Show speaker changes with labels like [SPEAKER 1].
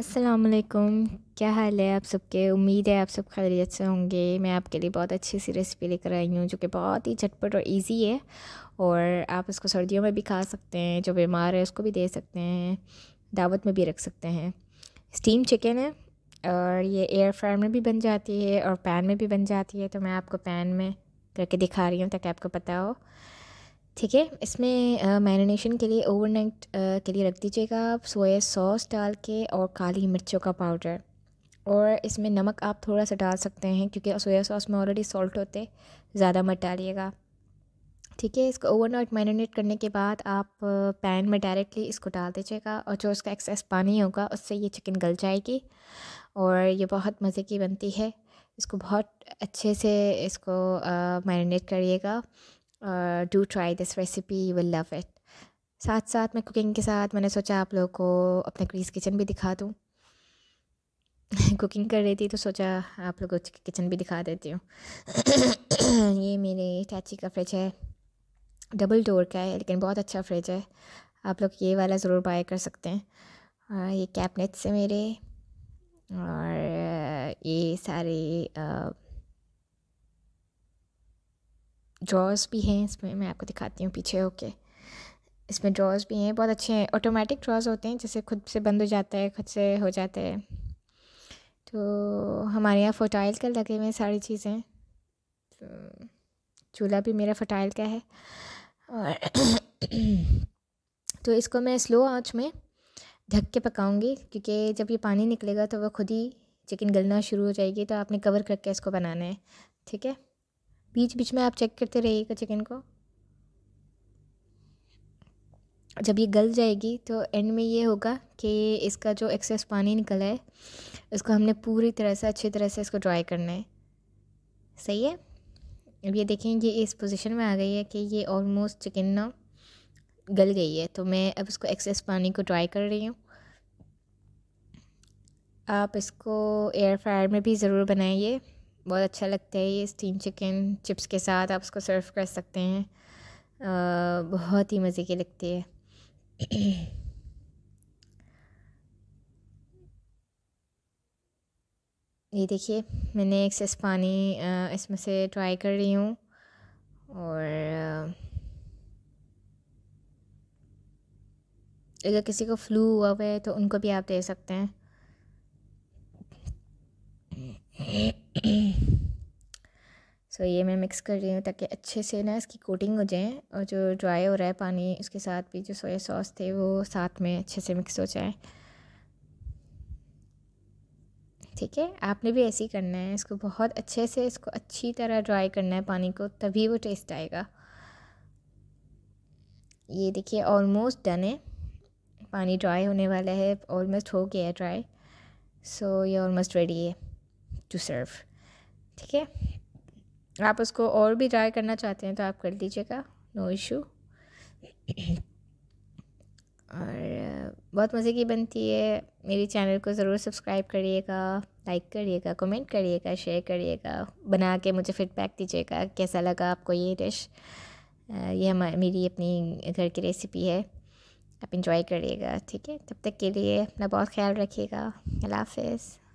[SPEAKER 1] असलकुम क्या हाल है आप सबके उम्मीद है आप सब खैरियत से होंगे मैं आपके लिए बहुत अच्छी सी रेसिपी लेकर आई हूँ जो कि बहुत ही झटपट और इजी है और आप इसको सर्दियों में भी खा सकते हैं जो बीमार है उसको भी दे सकते हैं दावत में भी रख सकते हैं स्टीम चिकन है और ये एयर फ्रायर में भी बन जाती है और पैन में भी बन जाती है तो मैं आपको पैन में करके दिखा रही हूँ ताकि आपको पता हो ठीक है इसमें मैरिनेशन के लिए ओवरनाइट के लिए रख दीजिएगा आप सोया सॉस डाल के और काली मिर्चों का पाउडर और इसमें नमक आप थोड़ा सा डाल सकते हैं क्योंकि सोया सॉस में ऑलरेडी सॉल्ट होते ज़्यादा मत डालिएगा ठीक है इसको ओवरनाइट मैरिनेट करने के बाद आप पैन में डायरेक्टली इसको डाल दीजिएगा और जो उसका एक्सेस पानी होगा उससे ये चिकन गल जाएगी और ये बहुत मज़े की बनती है इसको बहुत अच्छे से इसको मैरिनेट करिएगा और do try this recipe you will love it साथ साथ मैं कुकिंग के साथ मैंने सोचा आप लोगों को अपना क्रीज किचन भी दिखा दूँ कुकिंग कर रही थी तो सोचा आप लोगों को किचन भी दिखा देती हूँ ये मेरे चाची का फ्रिज है डबल डोर का है लेकिन बहुत अच्छा फ्रिज है आप लोग ये वाला ज़रूर बाय कर सकते हैं और ये कैबिनेट्स है मेरे और ये सारे ड्रॉर्स भी हैं इसमें मैं आपको दिखाती हूँ पीछे ओके इसमें ड्रॉर्स भी हैं बहुत अच्छे हैं ऑटोमेटिक ड्रॉर्स होते हैं जैसे खुद से बंद हो जाता है खुद से हो जाता है तो हमारे यहाँ फर्टाइल का लगे हुए हैं सारी चीज़ें तो चूल्हा भी मेरा फर्टाइल का है और तो इसको मैं स्लो आँच में ढक के पकाऊंगी क्योंकि जब ये पानी निकलेगा तो वह खुद ही चिकन गलना शुरू हो जाएगी तो आपने कवर करके इसको बनाना है ठीक है बीच बीच में आप चेक करते रहिएगा चिकन को जब ये गल जाएगी तो एंड में ये होगा कि इसका जो एक्सेस पानी निकला है उसको हमने पूरी तरह से अच्छी तरह से इसको ड्राई करना है सही है अब ये देखें ये इस पोजीशन में आ गई है कि ये ऑलमोस्ट चिकन ना गल गई है तो मैं अब इसको एक्सेस पानी को ड्राई कर रही हूँ आप इसको एयर फ्रायर में भी ज़रूर बनाइए बहुत अच्छा लगता है ये स्टीम चिकन चिप्स के साथ आप उसको सर्व कर सकते हैं आ, बहुत ही मज़े की लगती है ये देखिए मैंने एक सेस पानी इसमें से ट्राई कर रही हूँ और अगर किसी को फ्लू हुआ हुआ है तो उनको भी आप दे सकते हैं सो so, ये मैं मिक्स कर रही हूँ ताकि अच्छे से ना इसकी कोटिंग हो जाए और जो ड्राई हो रहा है पानी उसके साथ भी जो सोया सॉस थे वो साथ में अच्छे से मिक्स हो जाए ठीक है आपने भी ऐसे ही करना है इसको बहुत अच्छे से इसको अच्छी तरह ड्राई करना है पानी को तभी वो टेस्ट आएगा ये देखिए ऑलमोस्ट डन है पानी ड्राई होने वाला है ऑलमोस्ट हो गया है ड्राई सो so, ये ऑलमोस्ट रेडी है टू सर्व ठीक है आप उसको और भी ट्राई करना चाहते हैं तो आप कर लीजिएगा नो इशू और बहुत मज़े की बनती है मेरे चैनल को ज़रूर सब्सक्राइब करिएगा लाइक करिएगा कमेंट करिएगा शेयर करिएगा बना के मुझे फीडबैक दीजिएगा कैसा लगा आपको ये डिश ये हम मेरी अपनी घर की रेसिपी है आप इंजॉय करिएगा ठीक है तब तक के लिए अपना बहुत ख्याल रखिएगा अल्लाह हाफिज़